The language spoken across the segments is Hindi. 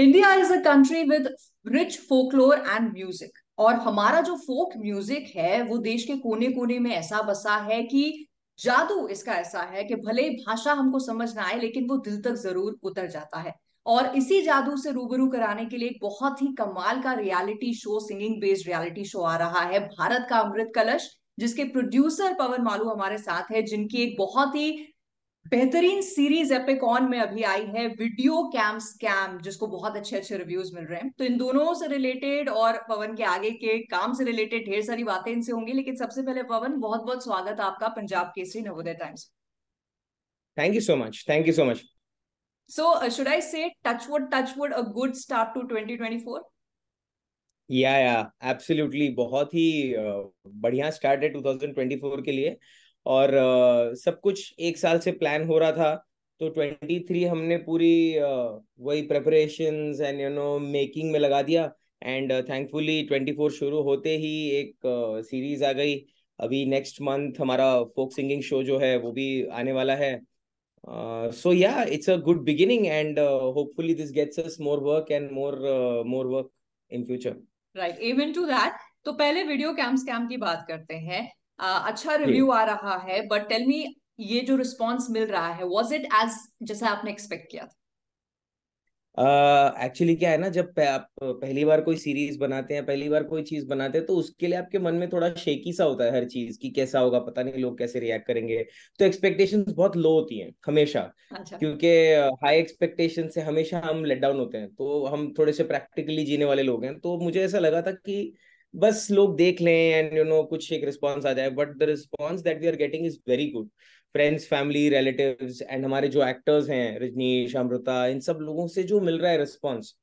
India is a country with rich folklore and music और हमारा जो फोक म्यूजिक है वो देश के कोने कोने में ऐसा बसा है कि जादू इसका ऐसा है कि भले ही भाषा हमको समझ ना आए लेकिन वो दिल तक जरूर उतर जाता है और इसी जादू से रूबरू कराने के लिए एक बहुत ही कमाल का reality show singing based reality show आ रहा है भारत का अमृत कलश जिसके प्रोड्यूसर पवन मालू हमारे साथ है जिनकी एक बहुत ही बेहतरीन सीरीज एपिकॉन में अभी आई है वीडियो कैम स्कैम जिसको बहुत अच्छे अच्छे रिव्यूज मिल रहे हैं तो इन दोनों से रिलेटेड और पवन के आगे के काम से रिलेटेड ढेर सारी बातें इनसे होंगी लेकिन सबसे पहले पवन बहुत बहुत स्वागत है आपका Punjab Kesari Navodaya Times thank you so much thank you so much so should I say touchwood touchwood a good start to 2024 yeah या एब्सोल्युटली बहुत ही uh, बढ़िया स्टार्ट है 2024 के लिए और uh, सब कुछ एक साल से प्लान हो रहा था तो ट्वेंटी थ्री हमने पूरी uh, वही preparation and you know making में लगा दिया एंड थैंकफुली ट्वेंटी फोर शुरू होते ही एक सीरीज uh, आ गई अभी नेक्स्ट मंथ हमारा फोक सिंगिंग शो जो है वो भी आने वाला है so yeah it's a good beginning and hopefully this gets us more work and more more work in future right even to that तो पहले वीडियो कैम स्कैम की बात करते हैं अच्छा रिव्यू आ रहा है बट टेल मी ये जो रिस्पॉन्स मिल रहा है वॉज इट एज जैसा आपने एक्सपेक्ट किया था एक्चुअली uh, क्या है ना जब आप पहली बार कोई सीरीज बनाते हैं पहली बार कोई चीज बनाते हैं तो उसके लिए आपके मन में थोड़ा शेकी सा होता है हर चीज की कैसा होगा पता नहीं लोग कैसे रिएक्ट करेंगे तो एक्सपेक्टेशन बहुत लो होती हैं हमेशा अच्छा। क्योंकि हाई uh, एक्सपेक्टेशन से हमेशा हम लेट डाउन होते हैं तो हम थोड़े से प्रैक्टिकली जीने वाले लोग हैं तो मुझे ऐसा लगा था कि uh, बस लोग देख लें एंड यू नो कुछ एक रिस्पॉन्स आ जाए but the response that we are getting is very good friends family relative and हमारे जो एक्टर्स हैं रजनीश अमृता इन सब लोगों से जो मिल रहा है रिस्पॉन्स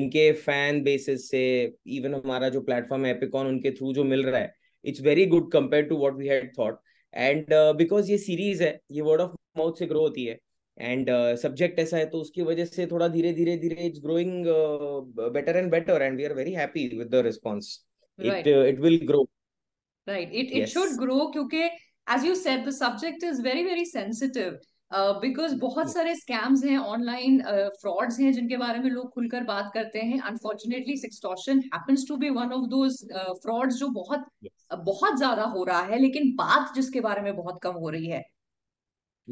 इनके फैन बेसिस से इवन हमारा जो प्लेटफॉर्म है एपिकॉन उनके थ्रू जो मिल रहा है it's very good compare to what we had thought and because ये सीरीज है ये वर्ड ऑफ माउथ से ग्रो होती है एंड सब्जेक्ट uh, ऐसा है तो उसकी वजह से थोड़ा धीरे धीरे धीरे it's growing better and better and we are very happy with the response right. it, uh, it will grow right it, it yes. should grow kyunki as you said the subject is very very sensitive because uh, बहुत सारे स्कैम्स हैं ऑनलाइन फ्रॉड्स uh, हैं जिनके बारे में लोग खुलकर बात करते हैं unfortunately sextortion happens to be one of those frauds जो बहुत yes. Uh, बहुत ज्यादा हो रहा है लेकिन बात जिसके बारे में बहुत कम हो रही है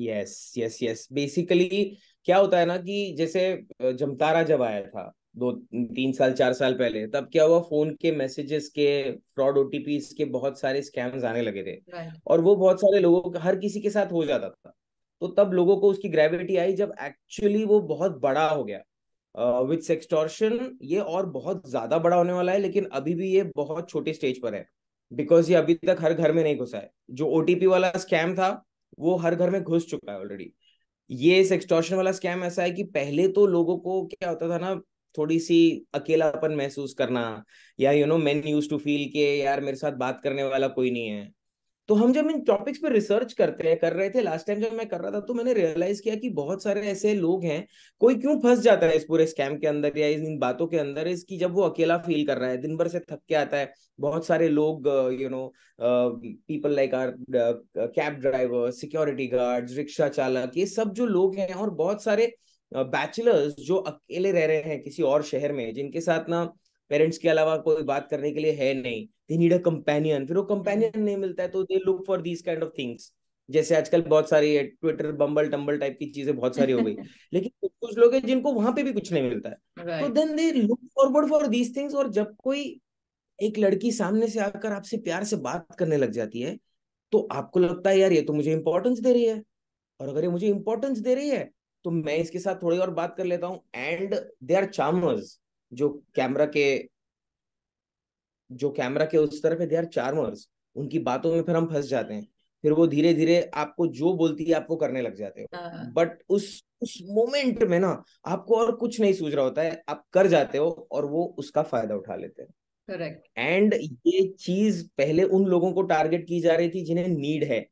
यस यस यस बेसिकली क्या होता है ना कि जैसे uh, जमतारा जब आया था दो तीन साल चार साल पहले तब क्या हुआ फोन के मैसेजेस के फ्रॉड ओटीपी के बहुत सारे स्कैम्स आने लगे थे और वो बहुत सारे लोगों हर किसी के साथ हो जाता था तो तब लोगों को उसकी ग्रेविटी आई जब एक्चुअली वो बहुत बड़ा हो गया विथ सेक्सटॉर्शन ये और बहुत ज्यादा बड़ा होने वाला है लेकिन अभी भी ये बहुत छोटे स्टेज पर है बिकॉज ये अभी तक हर घर में नहीं घुसा है जो ओ वाला स्कैम था वो हर घर में घुस चुका है ऑलरेडी ये सेक्सटॉर्शन वाला स्कैम ऐसा है कि पहले तो लोगों को क्या होता था ना थोड़ी सी अकेलापन महसूस करना या you know man use to feel के यार मेरे साथ बात करने वाला कोई नहीं है तो हम जब इन टॉपिक्स पर रिसर्च करते हैं कर रहे थे लास्ट टाइम जब मैं कर रहा था तो मैंने रियलाइज किया कि बहुत सारे ऐसे लोग हैं कोई क्यों फंस जाता है इस पूरे स्कैम के अंदर या इन बातों के अंदर इसकी जब वो अकेला फील कर रहा है दिन भर से थक के आता है बहुत सारे लोग you know people like are cab driver security guard रिक्शा चालक ये सब जो लोग हैं और बहुत सारे uh, बैचलर्स जो अकेले रह रहे हैं किसी और शहर में जिनके साथ ना पेरेंट्स के अलावा कोई बात करने के लिए है नहीं दे नीड अ कंपेनियन फिर वो कंपेनियन हम्म। नहीं मिलता है तो they look for these kind of things जैसे आजकल बहुत सारी ट्विटर बम्बल टम्बल टाइप की चीजें बहुत सारी हो गई लेकिन कुछ कुछ लोग हैं जिनको वहां पे भी कुछ नहीं मिलता है तो then they look forward for these things और जब कोई एक लड़की सामने से आकर आपसे प्यार से बात करने लग जाती है तो आपको लगता है यार ये तो मुझे इंपॉर्टेंस दे रही है और अगर ये मुझे इंपॉर्टेंस दे रही है तो मैं इसके साथ थोड़ी और बात कर लेता हूँ एंड दे आर चार्मर्स जो कैमरा के जो कैमरा के उस तरफ है दे आर चार्मर्स उनकी बातों में फिर हम फंस जाते हैं फिर वो धीरे धीरे आपको जो बोलती है आपको करने लग जाते हो बट हाँ। उस उस मोमेंट में ना आपको और कुछ नहीं सूझ रहा होता है आप कर जाते हो और वो उसका फायदा उठा लेते हैं करेक्ट एंड ये चीज पहले उन लोगों को टारगेट की जा रही थी जिन्हें नीड है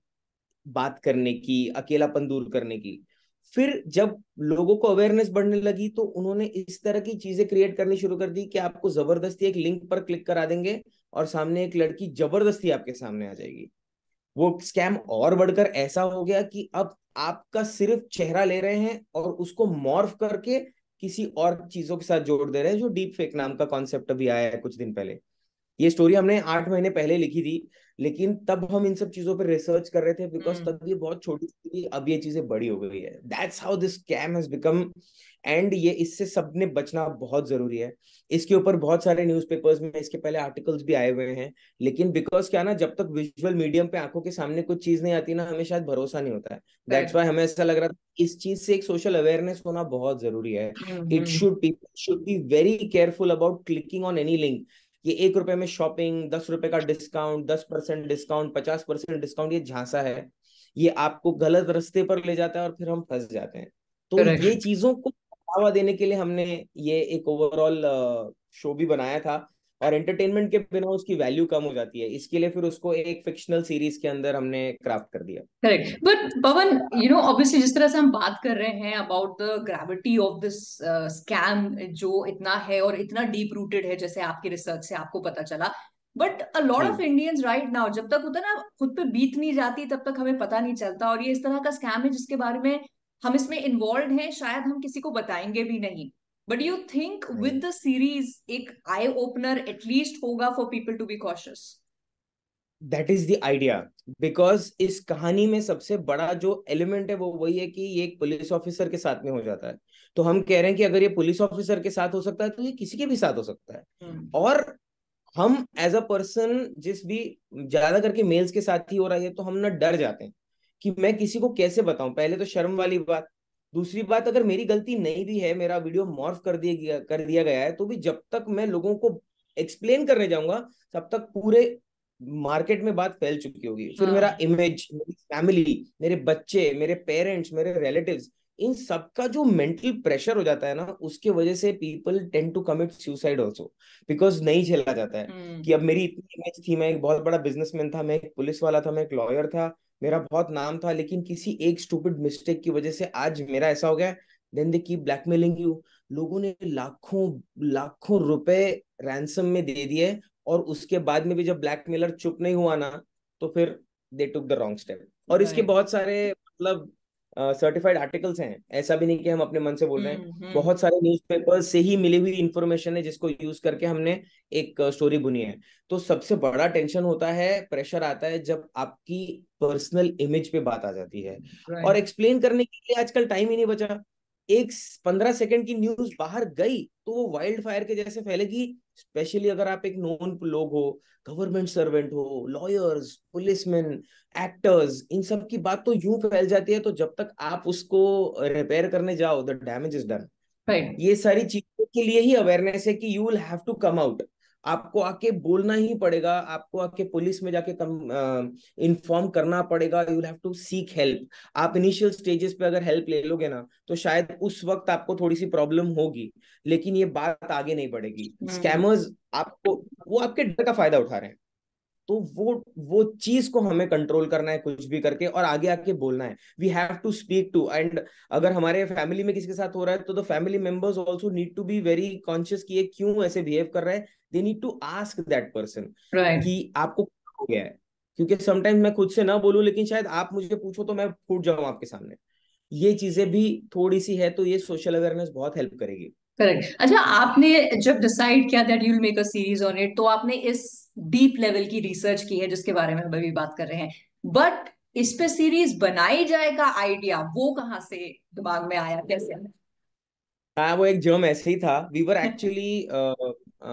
बात करने की अकेलापन दूर करने की फिर जब लोगों को अवेयरनेस बढ़ने लगी तो उन्होंने इस तरह की चीजें क्रिएट करनी शुरू कर दी कि आपको जबरदस्ती एक लिंक पर क्लिक करा देंगे और सामने एक लड़की जबरदस्ती आपके सामने आ जाएगी वो स्कैम और बढ़कर ऐसा हो गया कि अब आपका सिर्फ चेहरा ले रहे हैं और उसको मॉर्फ करके किसी और चीजों के साथ जोड़ दे रहे हैं जो डीप फेक नाम का कॉन्सेप्ट अभी आया है कुछ दिन पहले ये स्टोरी हमने आठ महीने पहले लिखी थी लेकिन तब हम इन सब चीजों पर रिसर्च कर रहे थे बिकॉज हम्म। तब ये बहुत छोटी थी अब ये चीजें बड़ी हो गई है that's how this scam has become एंड ये इससे सबने बचना बहुत जरूरी है इसके ऊपर बहुत सारे न्यूज़पेपर्स में इसके पहले आर्टिकल्स भी आए हुए हैं लेकिन बिकॉज क्या ना जब तक विजुअल मीडियम पे आंखों के सामने कुछ चीज नहीं आती ना हमें शायद भरोसा नहीं होता है दैट्स वाई हमें ऐसा लग रहा था इस चीज से एक सोशल अवेयरनेस होना बहुत जरूरी है it should people should be very careful about clicking on any link ये एक रुपए में शॉपिंग दस रुपए का डिस्काउंट दस परसेंट डिस्काउंट पचास परसेंट डिस्काउंट ये झांसा है ये आपको गलत रास्ते पर ले जाता है और फिर हम फंस जाते हैं तो ये चीजों को बढ़ावा देने के लिए हमने ये एक ओवरऑल शो भी बनाया था और एंटरटेनमेंट के बिना उसकी वैल्यू कम हो जाती है इसके लिए फिर उसको एक फिक्शनल सीरीज के अंदर हमने क्राफ्ट कर दिया correct but Pavan you know obviously जिस तरह से हम बात कर रहे हैं about the gravity of this scam जो इतना है और इतना डीप रूटेड है जैसे आपके रिसर्च से आपको पता चला but a lot of Indians right now जब तक उतना खुद पे बीत नहीं जाती तब तक हमें पता नहीं चलता और ये इस तरह का स्कैम है जिसके बारे में हम इसमें इन्वॉल्व हैं शायद हम किसी को बताएंगे भी नहीं but you think with the series एक आई ओपनर एटलीस्ट होगा for people to be cautious that is the idea because इस कहानी में सबसे बड़ा जो एलिमेंट है वो वही है कि ये एक पुलिस ऑफिसर के साथ में हो जाता है तो हम कह रहे हैं कि अगर ये पुलिस ऑफिसर के साथ हो सकता है तो ये किसी के भी साथ हो सकता है hmm. और हम एज अ पर्सन जिस भी ज्यादा करके मेल्स के साथ ही हो रहा है तो हम ना डर जाते हैं कि मैं किसी को कैसे बताऊं पहले तो शर्म वाली बात दूसरी बात अगर मेरी गलती नहीं भी है मेरा वीडियो मॉर्फ कर दिया कर दिया गया है तो भी जब तक मैं लोगों को एक्सप्लेन करने जाऊंगा तब तक पूरे मार्केट में बात फैल चुकी होगी हाँ। फिर मेरा इमेज मेरी फैमिली मेरे बच्चे मेरे पेरेंट्स मेरे रिलेटिव्स इन सब का जो मेंटल प्रेशर हो जाता है ना उसके वजह से people tend to commit suicide also because नहीं झेला जाता है हम्म। कि अब मेरी इतनी इमेज थी मैं एक बहुत बड़ा बिजनेसमैन था मैं एक पुलिस वाला था मैं एक लॉयर था मेरा बहुत नाम था लेकिन किसी एक स्टूपिड मिस्टेक की वजह से आज मेरा ऐसा हो गया देन दे की ब्लैकमेलिंग यू लोगों ने लाखों लाखों रुपए रैंसम में दे दिए और उसके बाद में भी जब ब्लैकमेलर चुप नहीं हुआ ना तो फिर they took the wrong step और इसके बहुत सारे मतलब सर्टिफाइड uh, आर्टिकल्स हैं ऐसा भी नहीं कि हम अपने मन से बोल रहे हैं हम्म, हम्म। बहुत सारे पेपर से ही मिली हुई इंफॉर्मेशन है जिसको यूज करके हमने एक स्टोरी बुनी है तो सबसे बड़ा टेंशन होता है प्रेशर आता है जब आपकी पर्सनल इमेज पे बात आ जाती है और एक्सप्लेन करने के लिए आजकल टाइम ही नहीं बचा एक पंद्रह सेकंड की न्यूज बाहर गई तो वो वाइल्ड फायर के जैसे फैलेगी स्पेशली अगर आप एक नोन लोग हो गवर्नमेंट सर्वेंट हो लॉयर्स पुलिसमैन एक्टर्स इन सब की बात तो यूं फैल जाती है तो जब तक आप उसको रिपेयर करने जाओ द डैमेज इज डन ये सारी चीजों के लिए ही अवेयरनेस है कि you will have to come out आपको आके बोलना ही पड़ेगा आपको आके पुलिस में जाके कम इन्फॉर्म करना पड़ेगा you have to seek help आप इनिशियल स्टेजेस पे अगर हेल्प ले लोगे ना तो शायद उस वक्त आपको थोड़ी सी प्रॉब्लम होगी लेकिन ये बात आगे नहीं बढ़ेगी स्कैमर्स हम्म। आपको वो आपके डर का फायदा उठा रहे हैं तो वो वो चीज को हमें कंट्रोल करना है कुछ भी करके और आगे आके बोलना है we have to speak to and अगर हमारे फैमिली में किसी के साथ हो रहा है तो the family members also need to be very conscious कि ये क्यों ऐसे बिहेव कर रहा है they need to ask that person कि आपको क्या हो गया है क्योंकि समटाइम्स मैं खुद से ना बोलूं लेकिन शायद आप मुझे पूछो तो मैं फूट जाऊं आपके सामने ये चीजें भी थोड़ी सी है तो ये सोशल अवेयरनेस बहुत हेल्प करेगी करेक्ट अच्छा आपने जब डिसाइड किया that you will make a series on it तो आपने इस डीप लेवल की रिसर्च की है जिसके बारे में हम अभी बात कर रहे हैं बट इस पे सीरीज बनाई जाए का आइडिया वो कहाँ से दिमाग में आया कैसे आया हाँ वो एक जर्म ऐसे ही था वी वर एक्चुअली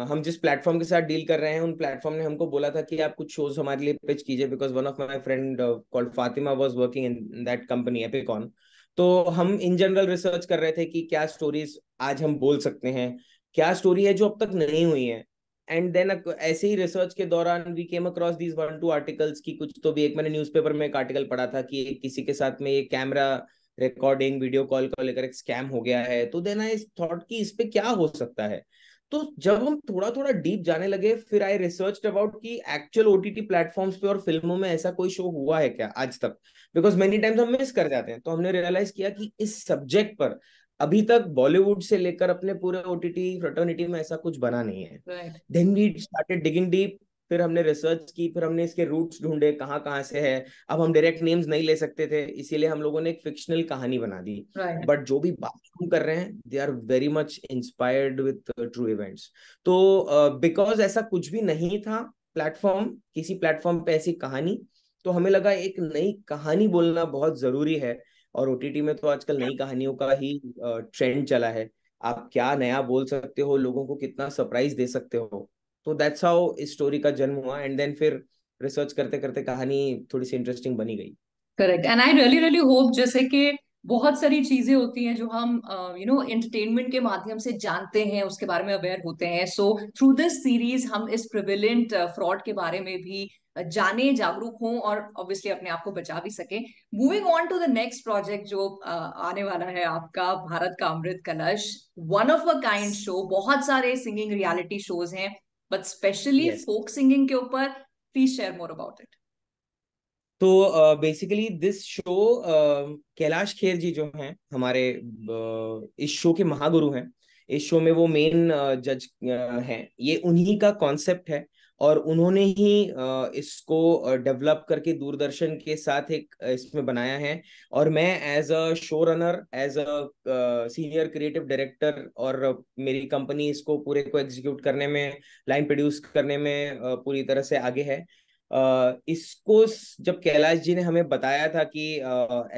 हम जिस प्लेटफॉर्म के साथ डील कर रहे हैं उन प्लेटफॉर्म ने हमको बोला था कि आप कुछ शोज हमारे लिए पिच कीजिए because one of my friend called Fatima was working in that company Epic On तो हम इन जनरल रिसर्च कर रहे थे कि क्या स्टोरीज आज हम बोल सकते हैं क्या स्टोरी है जो अब तक नहीं हुई है एंड देन ऐसे ही रिसर्च के दौरान we came across these one two articles की कुछ तो भी एक मैंने न्यूज़पेपर में एक आर्टिकल पढ़ा था कि किसी के साथ में ये कैमरा रिकॉर्डिंग वीडियो कॉल को लेकर एक स्कैम हो गया है तो देन आई थॉट कि इस पे क्या हो सकता है तो जब हम थोड़ा थोड़ा डीप जाने लगे फिर आई रिसर्च अबाउट कि एक्चुअल ओटीटी प्लेटफॉर्म्स पे और फिल्मों में ऐसा कोई शो हुआ है क्या आज तक बिकॉज मेनी टाइम्स हम मिस कर जाते हैं तो हमने रियलाइज किया कि इस सब्जेक्ट पर अभी तक बॉलीवुड से लेकर अपने पूरे ओटीटी फ्रटर्निटी में ऐसा कुछ बना नहीं है then we started digging deep फिर हमने रिसर्च की फिर हमने इसके रूट्स ढूंढे कहाँ कहाँ से है अब हम डायरेक्ट नेम्स नहीं ले सकते थे इसीलिए हम लोगों ने एक फिक्शनल कहानी बना दी बट right. जो भी बात हम कर रहे हैं they are very much inspired with true events तो बिकॉज uh, ऐसा कुछ भी नहीं था प्लेटफॉर्म किसी प्लेटफॉर्म पे ऐसी कहानी तो हमें लगा एक नई कहानी बोलना बहुत जरूरी है और ओटीटी में तो आजकल नई कहानियों का ही ट्रेंड चला है आप क्या नया बोल सकते हो लोगों को कितना सरप्राइज दे सकते हो तो दैट्स हाउ इस स्टोरी का जन्म हुआ एंड देन फिर रिसर्च करते करते कहानी थोड़ी सी इंटरेस्टिंग बनी गई correct and I really really hope जैसे कि बहुत सारी चीजें होती हैं जो हम यू नो एंटरटेनमेंट के माध्यम से जानते हैं उसके बारे में अवेयर होते हैं सो थ्रू दिस सीरीज हम इस प्रिविलेंट फ्रॉड के बारे में भी जाने जागरूक हों और ऑब्वियसली अपने आप को बचा भी सकें moving on to the next project जो आने वाला है आपका भारत का Amrit Kalash one of a kind show बहुत सारे सिंगिंग रियलिटी शोज हैं बट स्पेशली फोक सिंगिंग के ऊपर please share more about it तो basically this show Kailash Kher ji जो हैं हमारे uh, इस शो के महागुरु हैं इस शो में वो मेन जज हैं ये उन्हीं का कॉन्सेप्ट है और उन्होंने ही इसको डेवलप करके दूरदर्शन के साथ एक इसमें बनाया है और मैं as a showrunner as a senior creative director और मेरी कंपनी इसको पूरे को एग्जीक्यूट करने में लाइन प्रोड्यूस करने में पूरी तरह से आगे है इसको जब कैलाश जी ने हमें बताया था कि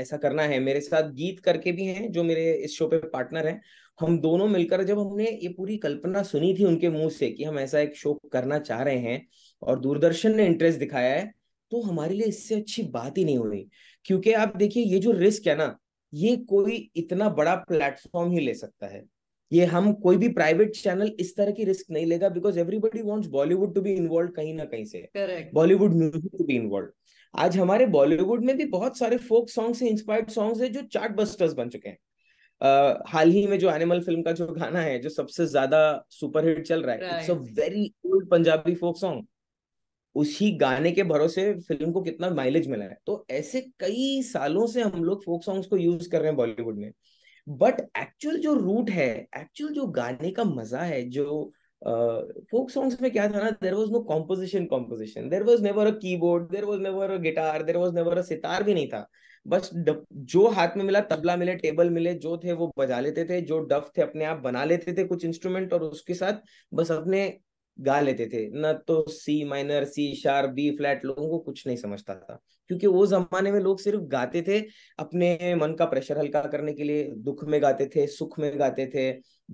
ऐसा करना है मेरे साथ गीत करके भी हैं जो मेरे इस शो पे पार्टनर हैं हम दोनों मिलकर जब हमने ये पूरी कल्पना सुनी थी उनके मुंह से कि हम ऐसा एक शो करना चाह रहे हैं और दूरदर्शन ने इंटरेस्ट दिखाया है तो हमारे लिए इससे अच्छी बात ही नहीं हुई क्योंकि आप देखिए ये जो रिस्क है ना ये कोई इतना बड़ा प्लेटफॉर्म ही ले सकता है ये हम कोई भी प्राइवेट चैनल इस तरह की रिस्क नहीं लेगा because everybody wants Bollywood to be involve कहीं ना कहीं से Bollywood music to be involve आज हमारे बॉलीवुड में भी बहुत सारे फोक सॉन्ग से इंस्पायर्ड सॉन्ग है जो चार्ट बस्टर्स बन चुके हैं uh, हाल ही में जो एनिमल फिल्म का जो गाना है जो सबसे ज्यादा सुपरहिट चल रहा है it's a very old Punjabi folk song उसी गाने के भरोसे फिल्म को कितना माइलेज मिला है तो ऐसे कई सालों से हम लोग फोक सॉन्ग्स को यूज कर रहे हैं बॉलीवुड में बट एक्चुअल जो रूट है एक्चुअल जो गाने का मजा है जो फोक सॉन्ग्स में क्या था ना there was no composition composition there was never a keyboard there was never a guitar there was never a sitar भी नहीं था बस जो हाथ में मिला तबला मिले टेबल मिले जो थे वो बजा लेते थे जो डफ थे अपने आप बना लेते थे कुछ इंस्ट्रूमेंट और उसके साथ बस अपने गा लेते थे ना तो C minor C sharp B flat लोगों को कुछ नहीं समझता था क्योंकि वो जमाने में लोग सिर्फ गाते थे अपने मन का प्रेशर हल्का करने के लिए दुख में गाते थे सुख में गाते थे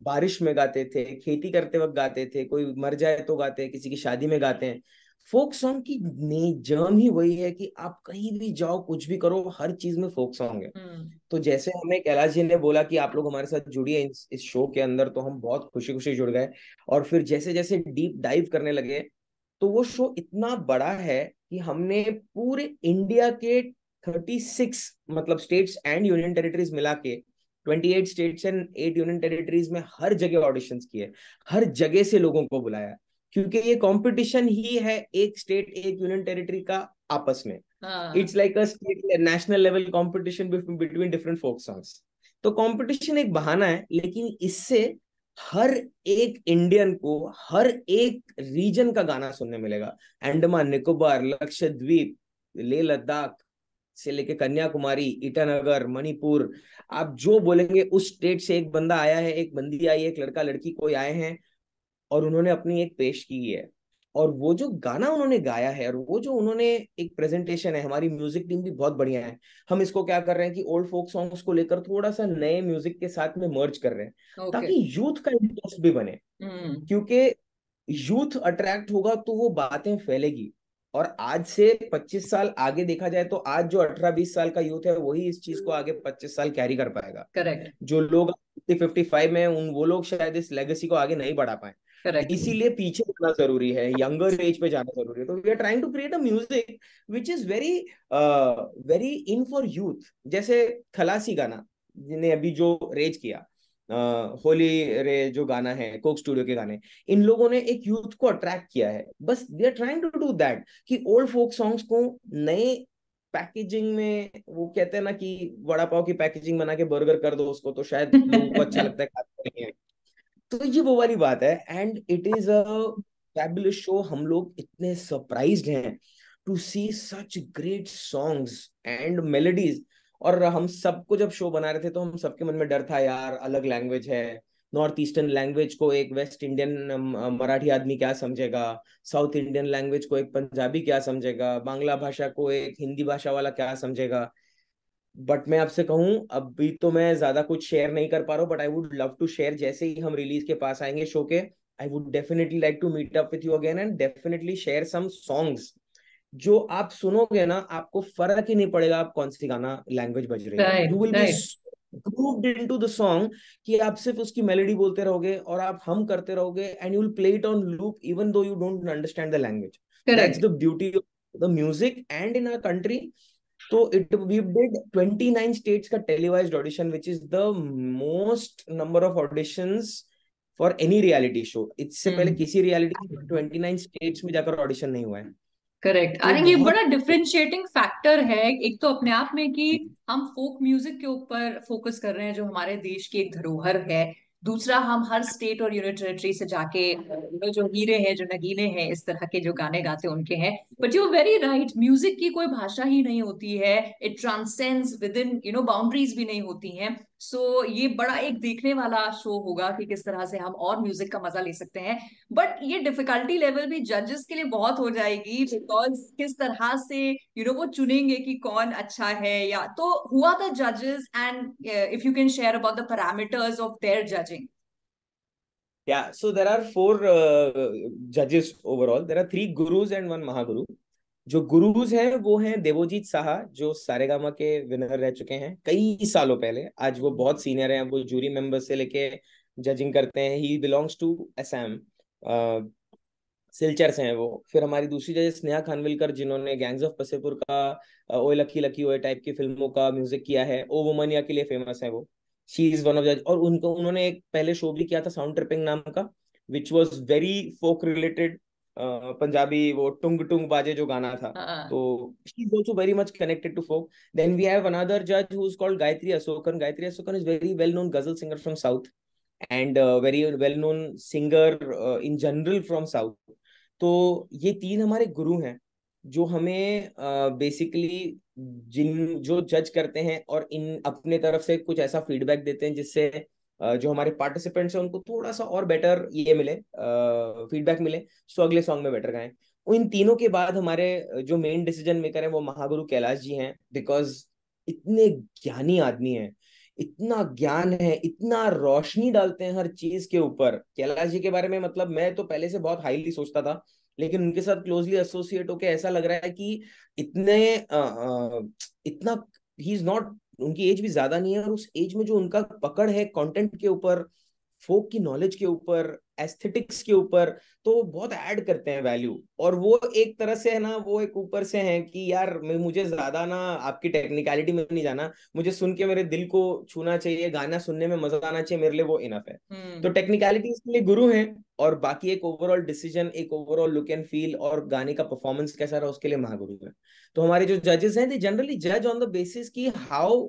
बारिश में गाते थे खेती करते वक्त गाते थे कोई मर जाए तो गाते हैं किसी की शादी में गाते हैं फोक सॉन्ग की जर्म ही वही है कि आप कहीं भी जाओ कुछ भी करो हर चीज में फोक सॉन्ग है हम्म। तो जैसे हमें कैलाश जी ने बोला कि आप लोग हमारे साथ जुड़िए इस, इस शो के अंदर तो हम बहुत खुशी खुशी जुड़ गए और फिर जैसे जैसे डीप डाइव करने लगे तो वो शो इतना बड़ा है कि हमने पूरे इंडिया के 36 मतलब स्टेट्स एंड यूनियन टेरिटरीज मिला के 28 स्टेट्स एंड 8 यूनियन टेरिटरीज में हर जगह ऑडिशन किए हर जगह से लोगों को बुलाया क्योंकि ये कंपटीशन ही है एक स्टेट एक यूनियन टेरिटरी का आपस में it's like a state national level competition between different folk songs तो कंपटीशन एक बहाना है लेकिन इससे हर एक इंडियन को हर एक रीजन का गाना सुनने मिलेगा अंडमान निकोबार लक्षद्वीप लेह लद्दाख से लेके कन्याकुमारी ईटानगर मणिपुर आप जो बोलेंगे उस स्टेट से एक बंदा आया है एक बंदी आई है एक लड़का लड़की कोई आए हैं और उन्होंने अपनी एक पेश की है और वो जो गाना उन्होंने गाया है और वो जो उन्होंने एक प्रेजेंटेशन है हमारी म्यूजिक टीम भी बहुत बढ़िया है हम इसको क्या कर रहे हैं कि ओल्ड फोक सॉन्ग्स को लेकर थोड़ा सा नए म्यूजिक के साथ में मर्ज कर रहे हैं okay. ताकि यूथ का इंटरेस्ट भी बने hmm. क्योंकि यूथ अट्रैक्ट होगा तो वो बातें फैलेगी और आज से 25 साल आगे देखा जाए तो आज जो 18-20 साल का यूथ है वही इस चीज को आगे 25 साल कैरी कर पाएगा करेक्ट जो लोग 55 में उन वो लोग शायद इस लेगेसी को आगे नहीं बढ़ा पाए इसीलिए पीछे जाना जरूरी है यंगर एज पे जाना जरूरी है तो we are trying to create a music which is very very in for youth जैसे खलासी गाना जिन्हें अभी जो रेज किया uh, होली uh, रे जो गाना है कोक स्टूडियो के गाने इन लोगों ने एक यूथ को अट्रैक्ट किया है बस they are trying to do that कि ओल्ड फोक सॉन्ग्स को नए पैकेजिंग में वो कहते हैं ना कि वड़ा पाव की पैकेजिंग बना के बर्गर कर दो उसको तो शायद लोगों को अच्छा लगता है खाते नहीं है तो ये वो वाली बात है and it is a show हम लोग इतने सरप्राइज हैं to see such great songs and melodies और हम सबको जब शो बना रहे थे तो हम सबके मन में डर था यार अलग लैंग्वेज है नॉर्थ ईस्टर्न लैंग्वेज को एक वेस्ट इंडियन मराठी आदमी क्या समझेगा साउथ इंडियन लैंग्वेज को एक पंजाबी क्या समझेगा बांग्ला भाषा को एक हिंदी भाषा वाला क्या समझेगा बट मैं आपसे कहूँ अभी तो मैं ज्यादा कुछ शेयर नहीं कर पा रहा हूँ but I would love to share जैसे ही हम रिलीज के पास आएंगे शो के I would definitely like to meet up with you again and definitely share some songs जो आप सुनोगे ना आपको फर्क ही नहीं पड़ेगा आप कौन सी गाना लैंग्वेज बज रही है you will be grooved into the song कि आप सिर्फ उसकी मेलोडी बोलते रहोगे और आप हम करते रहोगे and you will play it on loop even though you don't understand the language that's the beauty of the music and in our country तो इट वी डिड 29 स्टेट्स का televised audition which is the most number of auditions for any reality show इससे पहले किसी रियलिटी ट्वेंटी नाइन स्टेट्स में जाकर ऑडिशन नहीं हुआ है करेक्ट आई थिंक ये बड़ा डिफरेंशिएटिंग फैक्टर है एक तो अपने आप में कि हम फोक म्यूजिक के ऊपर फोकस कर रहे हैं जो हमारे देश की एक धरोहर है दूसरा हम हर स्टेट और यूनिट टेरिटरी से जाके जो हीरे हैं जो नगीने हैं इस तरह के जो गाने गाते उनके हैं but you very right music की कोई भाषा ही नहीं होती है it transcends within you know boundaries भी नहीं होती हैं सो so, ये बड़ा एक देखने वाला शो होगा कि किस तरह से हम और म्यूजिक का मजा ले सकते हैं बट ये डिफिकल्टी लेवल भी जजेस के लिए बहुत हो जाएगी बिकॉज किस तरह से यू you नो know, वो चुनेंगे कि कौन अच्छा है या तो हुआ था जजेस and if you can share about the parameters of their judging Yeah, so there are four uh, judges overall. There are three gurus and one Mahaguru. जो गुरुज हैं वो हैं देवोजीत साहा जो सारेगामा के विनर रह चुके हैं कई सालों पहले आज वो बहुत सीनियर हैं वो जूरी मेंबर से लेके जजिंग करते हैं he belongs to Assam Silchar से हैं वो फिर हमारी दूसरी जज स्नेहा खानविलकर जिन्होंने गैंग्स ऑफ पसेपुर का ओ लकी लकी ओए टाइप की फिल्मों का म्यूजिक किया है ओ वोमनिया के लिए फेमस है वो शी इज वन ऑफ जज और उनको उन्होंने एक पहले शो भी किया था साउंड ट्रिपिंग नाम का which was very folk related Punjabi वो टुंग टुंग बाजे जो गाना था हाँ, हाँ। तो she is also very much connected to folk then we have another जज who is called Gayatri Asokan Gayatri Asokan is very well known ghazal singer from south and very well known singer in general from south तो ये तीन हमारे गुरु हैं जो हमें बेसिकली uh, जिन जो जज करते हैं और इन अपने तरफ से कुछ ऐसा फीडबैक देते हैं जिससे जो हमारे पार्टिसिपेंट्स हैं उनको थोड़ा सा और बेटर ये मिले फीडबैक मिले सो तो अगले सॉन्ग में बेटर गाएं इन तीनों के बाद हमारे जो मेन डिसीजन मेकर हैं वो महागुरु कैलाश जी हैं बिकॉज इतने ज्ञानी आदमी हैं इतना ज्ञान है इतना रोशनी डालते हैं हर चीज के ऊपर कैलाश जी के बारे में मतलब मैं तो पहले से बहुत हाईली सोचता था लेकिन उनके साथ क्लोजली एसोसिएट होके ऐसा लग रहा है कि इतने आ, आ, इतना ही इज नॉट उनकी एज भी ज्यादा नहीं है और उस एज में जो उनका पकड़ है कंटेंट के ऊपर फोक की नॉलेज के ऊपर एस्थेटिक्स के ऊपर तो बहुत ऐड करते हैं वैल्यू और वो एक तरह से है ना वो एक ऊपर से है कि यार मुझे ज्यादा ना आपकी टेक्निकलिटी में नहीं जाना मुझे सुन के मेरे दिल को छूना चाहिए गाना सुनने में मजा आना चाहिए मेरे लिए वो इनफ है हम्म। तो टेक्निकलिटी इसके लिए गुरु है और बाकी एक ओवरऑल डिसीजन एक ओवरऑल लुक एंड फील और गाने का परफॉर्मेंस कैसा रहा उसके लिए महागुरु है तो हमारे जो जजेस हैं दे जनरली जज ऑन द बेसिस की हाउ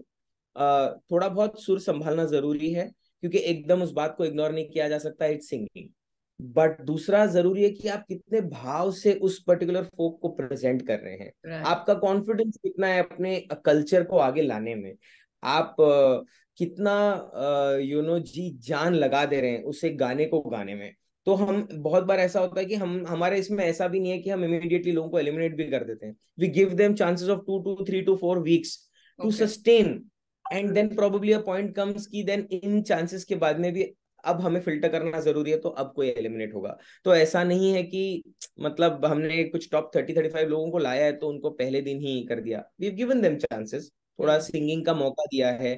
थोड़ा बहुत सुर संभालना जरूरी है क्योंकि एकदम उस बात को इग्नोर नहीं किया जा सकता इट्स सिंगिंग बट दूसरा जरूरी है कि आप कितने भाव से उस पर्टिकुलर फोक को प्रेजेंट कर रहे हैं right. आपका कॉन्फिडेंस कितना है अपने कल्चर को आगे लाने में आप कितना यू नो जी जान लगा दे रहे हैं उसे गाने को गाने में तो हम बहुत बार ऐसा होता है कि हम हमारे इसमें ऐसा भी नहीं है कि हम इमीडिएटली लोगों को एलिमिनेट भी कर देते हैं we give them chances of two two three two four weeks to sustain and then probably a point comes की देन इन चांसेस के बाद में भी अब हमें फिल्टर करना जरूरी है तो अब कोई एलिमिनेट होगा तो ऐसा नहीं है कि मतलब हमने कुछ टॉप थर्टी थर्टी फाइव लोगों को लाया है तो उनको पहले दिन ही कर दिया वी गिवन देम चांसेस थोड़ा सिंगिंग hmm. का मौका दिया है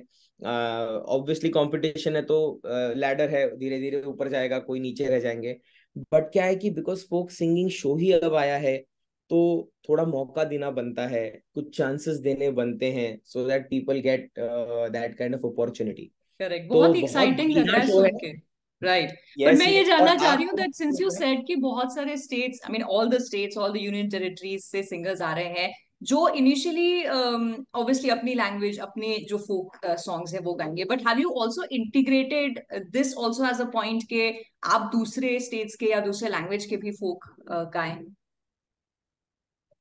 ऑब्वियसली uh, कंपटीशन है तो लैडर uh, है धीरे धीरे ऊपर जाएगा कोई नीचे रह जाएंगे बट क्या है कि बिकॉज फोक सिंगिंग शो ही अब आया है तो थोड़ा मौका देना बनता है कुछ चांसेस देने बनते हैं so that people get that kind of opportunity correct बहुत एक्साइटिंग लग रहा है सुन के राइट मैं ये जानना चाह रही हूँ दैट सिंस यू सेड कि बहुत सारे states I mean all the states all the union territories से सिंगर्स आ रहे हैं जो इनिशियली ऑब्वियसली um, अपनी लैंग्वेज अपने जो फोक सॉन्ग्स है वो गाएंगे but have you also integrated this also as a point के आप दूसरे स्टेट्स के या दूसरे लैंग्वेज के भी फोक uh, गाएं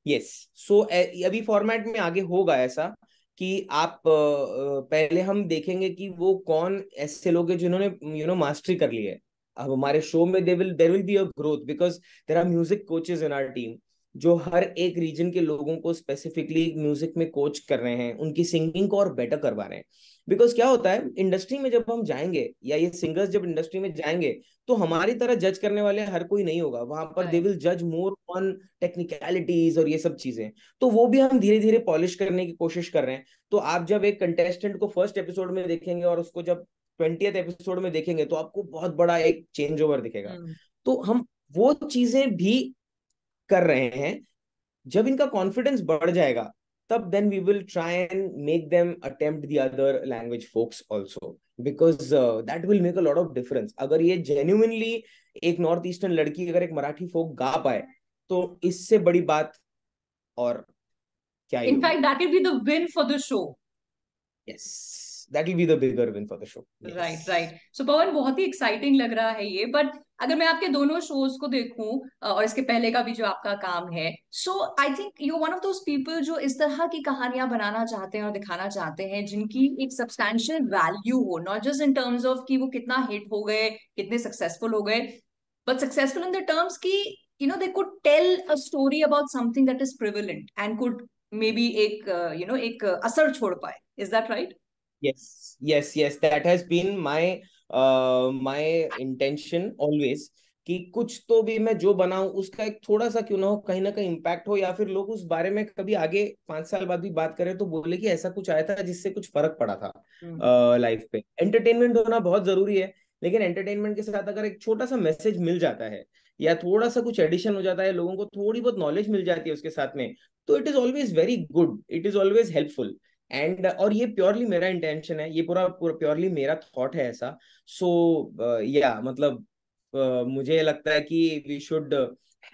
यस सो अभी फॉर्मेट में आगे होगा ऐसा कि आप पहले हम देखेंगे कि वो कौन ऐसे लोग हैं जिन्होंने यू नो मास्टरी कर ली है अब हमारे शो में they will there will be a growth because there are music coaches in our team जो हर एक रीजन के लोगों को स्पेसिफिकली म्यूजिक में कोच कर रहे हैं उनकी सिंगिंग को और बेटर करवा रहे हैं बिकॉज क्या होता है इंडस्ट्री में जब हम जाएंगे या ये सिंगर्स जब इंडस्ट्री में जाएंगे तो हमारी तरह जज करने वाले हर कोई नहीं होगा वहां पर दे विल जज मोर ऑन टेक्निकलिटीज और ये सब चीजें तो वो भी हम धीरे धीरे पॉलिश करने की कोशिश कर रहे हैं तो आप जब एक कंटेस्टेंट को फर्स्ट एपिसोड में देखेंगे और उसको जब ट्वेंटियथ एपिसोड में देखेंगे तो आपको बहुत बड़ा एक चेंज ओवर दिखेगा hmm. तो हम वो चीजें भी कर रहे हैं जब इनका कॉन्फिडेंस बढ़ जाएगा तब then we will try and make them attempt the other language folks also because that will make a lot of difference अगर ये जेन्यूनली एक नॉर्थ ईस्टर्न लड़की अगर एक मराठी फोक गा पाए तो इससे बड़ी बात और क्या in fact that will be the win for the show yes that will be the bigger win for the show right right so Pawan बहुत ही एक्साइटिंग लग रहा है ये बट अगर मैं आपके दोनों शोज को देखूं और इसके पहले का भी जो आपका काम है so I think you one of those people जो इस तरह की कहानियां बनाना चाहते हैं और दिखाना चाहते हैं जिनकी एक सब्सटैंशियल वैल्यू हो not just in terms of कि वो कितना हिट हो गए कितने सक्सेसफुल हो गए but successful in the terms की you know they could tell a story about something that is prevalent and could may be एक यू नो एक असर छोड़ पाए is that right yes yes yes that has been my uh, my intention always कि कुछ तो भी मैं जो बनाऊं उसका एक थोड़ा सा क्यों ना हो कहीं ना कहीं इम्पैक्ट हो या फिर लोग उस बारे में कभी आगे पांच साल बाद भी बात करें तो बोले कि ऐसा कुछ आया था जिससे कुछ फर्क पड़ा था लाइफ हम्म। पे एंटरटेनमेंट होना बहुत जरूरी है लेकिन एंटरटेनमेंट के साथ अगर एक छोटा सा मैसेज मिल जाता है या थोड़ा सा कुछ एडिशन हो जाता है लोगों को थोड़ी बहुत नॉलेज मिल जाती है उसके साथ में तो it is always very good it is always helpful and uh, और ये प्योरली मेरा इंटेंशन है ये पूरा प्योरली मेरा थॉट है ऐसा सो या uh, मतलब uh, मुझे लगता है कि we should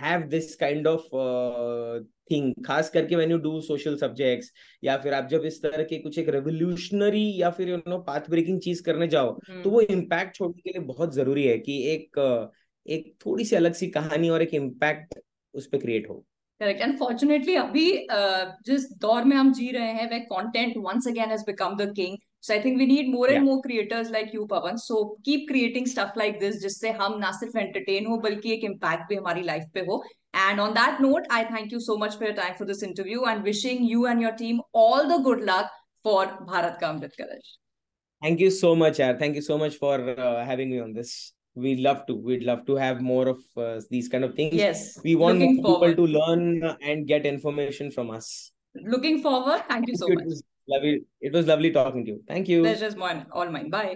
have this kind of thing खास करके when you do social subjects या फिर आप जब इस तरह के कुछ एक रेवोल्यूशनरी या फिर यू नो पाथ ब्रेकिंग चीज करने जाओ तो वो इम्पैक्ट हम्म। छोड़ने के लिए बहुत जरूरी है कि एक एक थोड़ी सी अलग सी कहानी और एक इम्पैक्ट उस पर क्रिएट हो करेक्ट अनफॉर्चुनेटली अभी जिस दौर में हम जी रहे हैं way content once again has become the king so I think we need more and more creators like you Pawan so keep creating stuff like this जिससे हम ना सिर्फ एंटरटेन हो बल्कि एक इम्पैक्ट भी हमारी लाइफ पे हो and on that note I thank you so much for your time for this interview and wishing you and your team all the good luck for Bharat का Amrit Kalash thank you so much यार thank you so much for having me on this we love to we'd love to have more of uh, these kind of things yes we want people to learn and get information from us looking forward thank you so it much was lovely, it was lovely talking to you thank you pleasure's mine all mine bye